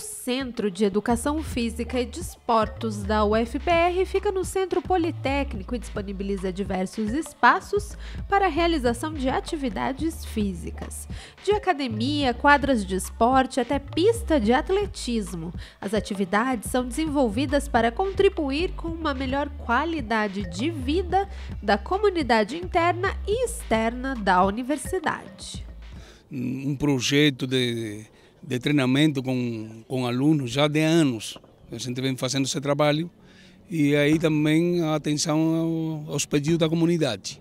O Centro de Educação Física e Desportos da UFPR fica no Centro Politécnico e disponibiliza diversos espaços para a realização de atividades físicas, de academia, quadras de esporte até pista de atletismo. As atividades são desenvolvidas para contribuir com uma melhor qualidade de vida da comunidade interna e externa da universidade. Um projeto de de treinamento com, com alunos já de anos. A gente vem fazendo esse trabalho e aí também a atenção aos pedidos da comunidade.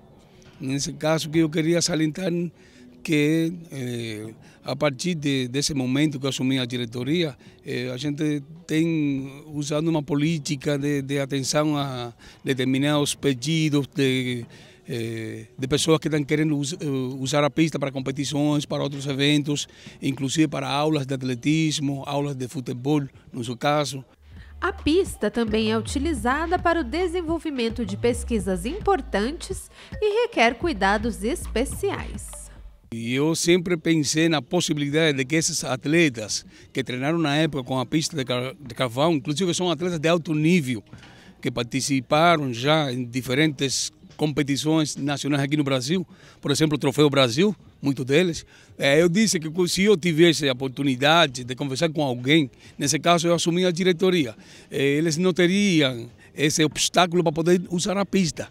Nesse caso que eu queria salientar que eh, a partir de, desse momento que eu assumi a diretoria, eh, a gente tem usado uma política de, de atenção a determinados pedidos de eh, de pessoas que estão querendo eh, usar a pista para competições, para outros eventos, inclusive para aulas de atletismo, aulas de futebol, no seu caso. A pista também é utilizada para o desenvolvimento de pesquisas importantes e requer cuidados especiais. E eu sempre pensei na possibilidade de que esses atletas que treinaram na época com a pista de carvão, inclusive são atletas de alto nível, que participaram já em diferentes competições nacionais aqui no Brasil, por exemplo, o Troféu Brasil, muito deles. É, eu disse que se eu tivesse a oportunidade de conversar com alguém, nesse caso eu assumi a diretoria, é, eles não teriam esse obstáculo para poder usar a pista.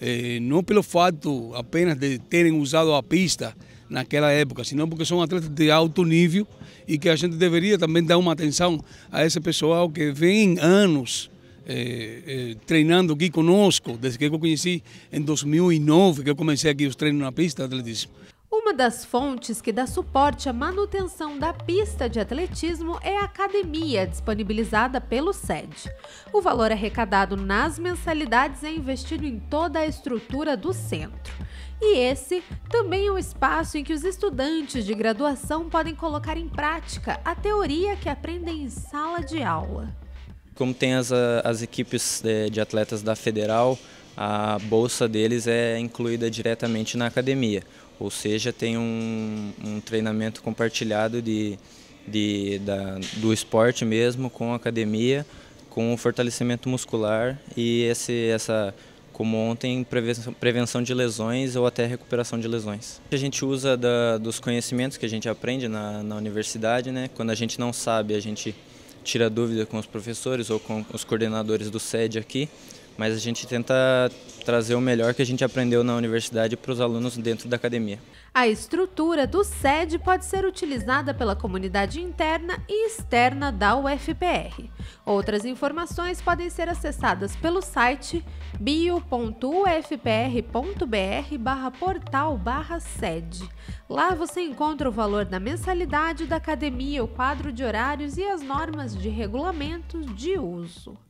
É, não pelo fato apenas de terem usado a pista naquela época, senão porque são atletas de alto nível e que a gente deveria também dar uma atenção a esse pessoal que vem anos eh, eh, treinando aqui conosco, desde que eu conheci em 2009, que eu comecei aqui os treinos na pista de atletismo. Uma das fontes que dá suporte à manutenção da pista de atletismo é a academia disponibilizada pelo SED. O valor arrecadado nas mensalidades é investido em toda a estrutura do centro. E esse também é um espaço em que os estudantes de graduação podem colocar em prática a teoria que aprendem em sala de aula. Como tem as, as equipes de, de atletas da Federal, a bolsa deles é incluída diretamente na academia, ou seja, tem um, um treinamento compartilhado de, de, da, do esporte mesmo com a academia, com o fortalecimento muscular e esse, essa, como ontem, prevenção, prevenção de lesões ou até recuperação de lesões. A gente usa da, dos conhecimentos que a gente aprende na, na universidade, né? quando a gente não sabe, a gente tira dúvida com os professores ou com os coordenadores do SED aqui mas a gente tenta trazer o melhor que a gente aprendeu na universidade para os alunos dentro da academia. A estrutura do SED pode ser utilizada pela comunidade interna e externa da UFPR. Outras informações podem ser acessadas pelo site bio.ufpr.br/portal/sede. Lá você encontra o valor da mensalidade da academia, o quadro de horários e as normas de regulamentos de uso.